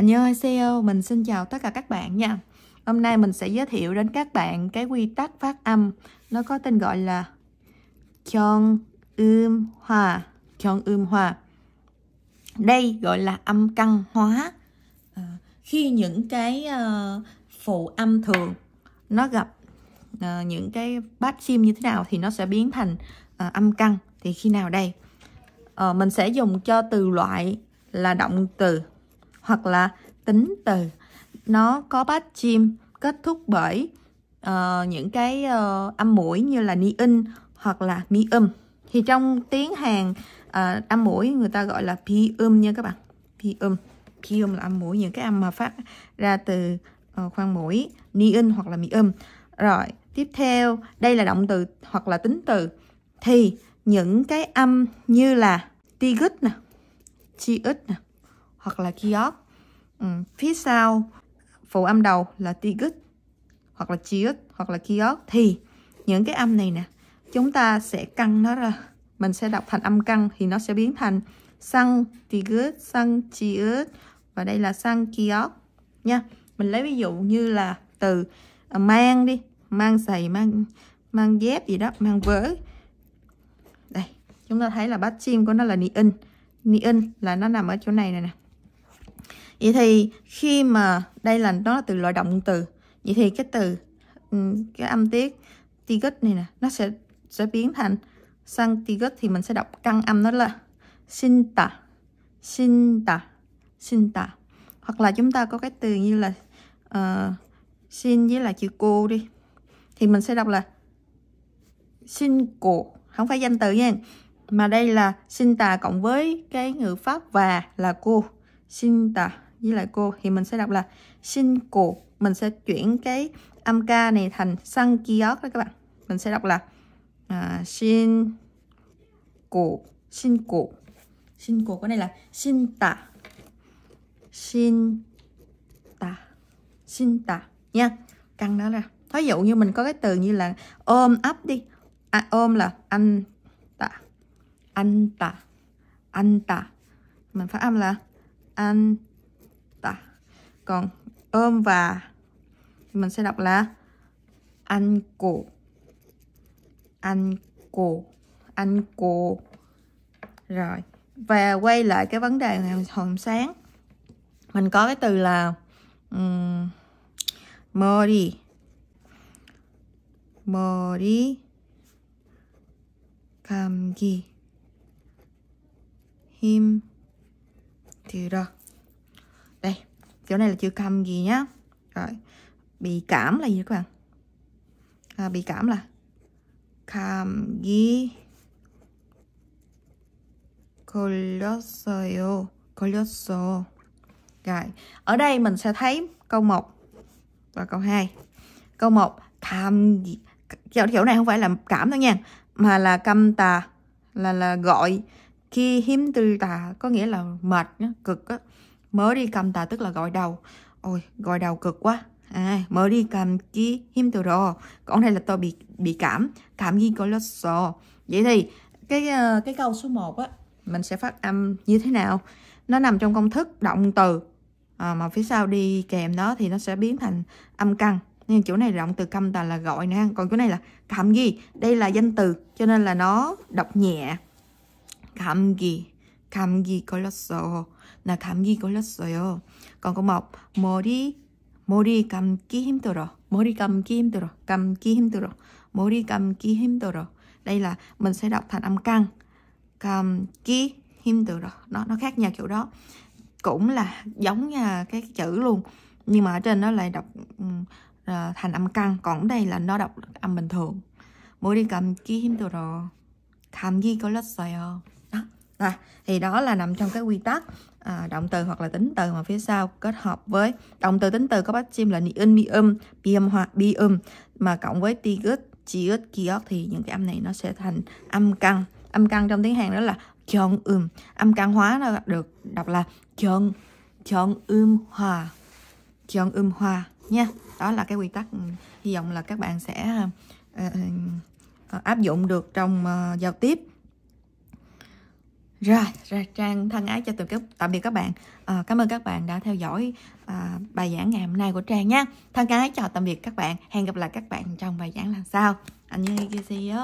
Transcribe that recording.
Annyeonghaseyo, mình xin chào tất cả các bạn nha. Hôm nay mình sẽ giới thiệu đến các bạn cái quy tắc phát âm. Nó có tên gọi là Kyong Ưm Hòa. Kyong Ưm Hòa. Đây gọi là âm căng hóa. Ờ, khi những cái ờ, phụ âm thường nó gặp ờ, những cái bát chim như thế nào thì nó sẽ biến thành âm căng. Thì khi nào đây? mình sẽ dùng cho từ loại là động từ hoặc là tính từ nó có bát chim kết thúc bởi uh, những cái uh, âm mũi như là ni in hoặc là mi âm um. thì trong tiếng Hàn uh, âm mũi người ta gọi là pi âm um nha các bạn pi âm um. pi âm là âm mũi những cái âm mà phát ra từ uh, khoang mũi ni in hoặc là mi âm rồi tiếp theo đây là động từ hoặc là tính từ thì những cái âm như là ti gít nè chi ít nè hoặc là kiosk. Ừ. Phía sau phụ âm đầu là tigut hoặc là chiếc hoặc là kiosk thì những cái âm này nè chúng ta sẽ căng nó ra mình sẽ đọc thành âm căng thì nó sẽ biến thành xăng tigut xăng chiếc và đây là xăng kiosk nha mình lấy ví dụ như là từ à, mang đi mang giày mang mang dép gì đó mang vớ đây chúng ta thấy là bát chim của nó là ni in ni in là nó nằm ở chỗ này này nè vậy thì khi mà đây là nó là từ loại động từ vậy thì cái từ cái âm tiết tigut này nè nó sẽ sẽ biến thành sang tigut thì mình sẽ đọc căn âm nó là sinh tà sinh hoặc là chúng ta có cái từ như là uh, ờ, xin với là chữ cô đi thì mình sẽ đọc là xin cổ không phải danh từ nha mà đây là sinh cộng với cái ngữ pháp và là cô sinh tà với lại cô thì mình sẽ đọc là xin cổ mình sẽ chuyển cái âm ca này thành sang kiosk đó các bạn mình sẽ đọc là à, xin cổ xin cổ xin cổ cái này là xin tả xin tả xin tả nha căn đó ra thí dụ như mình có cái từ như là ôm ấp đi à, ôm là anh tả anh tả anh tả mình phát âm là anh còn ôm và mình sẽ đọc là anh cổ anh cổ anh cổ rồi và quay lại cái vấn đề ngày hôm sáng mình có cái từ là um, mori mori 감기 힘 들어 chỗ này là chữ cầm gì nhá rồi bị cảm là gì các bạn à, bị cảm là cảm gì colosio colosio rồi ở đây mình sẽ thấy câu 1 và câu 2 câu 1 cảm kiểu kiểu này không phải là cảm đâu nha mà là cầm tà là là gọi khi hiếm tư tà có nghĩa là mệt nhá, cực á mở đi cầm tà tức là gọi đầu ôi gọi đầu cực quá à, mới đi cầm ki him từ rồi còn này là tôi bị bị cảm cảm gì có so vậy thì cái ờ, cái câu số 1 á mình sẽ phát âm như thế nào nó nằm trong công thức động từ à, mà phía sau đi kèm nó thì nó sẽ biến thành âm căng. nhưng chỗ này động từ câm tà là gọi nè còn chỗ này là cảm ghi, đây là danh từ cho nên là nó đọc nhẹ cảm ghi cảm ghi colossal 나 감기 걸렸어요. 깜깜업 머리 머리 감기 힘들어. 머리 감기 힘들어. 감기 힘들어. 머리 감기 힘들어. Đây là mình sẽ đọc thành âm căng. 감기 힘들어. Nó nó khác nhà kiểu đó. Cũng là giống nhà cái chữ luôn. Nhưng mà ở trên nó lại đọc uh, thành âm căng, còn đây là nó đọc âm bình thường. 머리 감기 힘들어. 감기 걸렸어요. đó ta thì đó là nằm trong cái quy tắc à, động từ hoặc là tính từ mà phía sau kết hợp với động từ tính từ có bắt chim là ni in mi um bi um hoặc bi um mà cộng với ti gứt chi gứt ki thì những cái âm này nó sẽ thành âm căn âm căn trong tiếng hàn đó là chọn um âm căn hóa nó được đọc là chọn chọn um hòa chọn um hòa nha đó là cái quy tắc ừ. hy vọng là các bạn sẽ uh, uh, áp dụng được trong uh, giao tiếp rồi, rồi Trang thân ái cho từ các tạm biệt các bạn. À, cảm ơn các bạn đã theo dõi à, bài giảng ngày hôm nay của Trang nhé. Thân ái chào tạm biệt các bạn. Hẹn gặp lại các bạn trong bài giảng lần sau. Anh Như Kia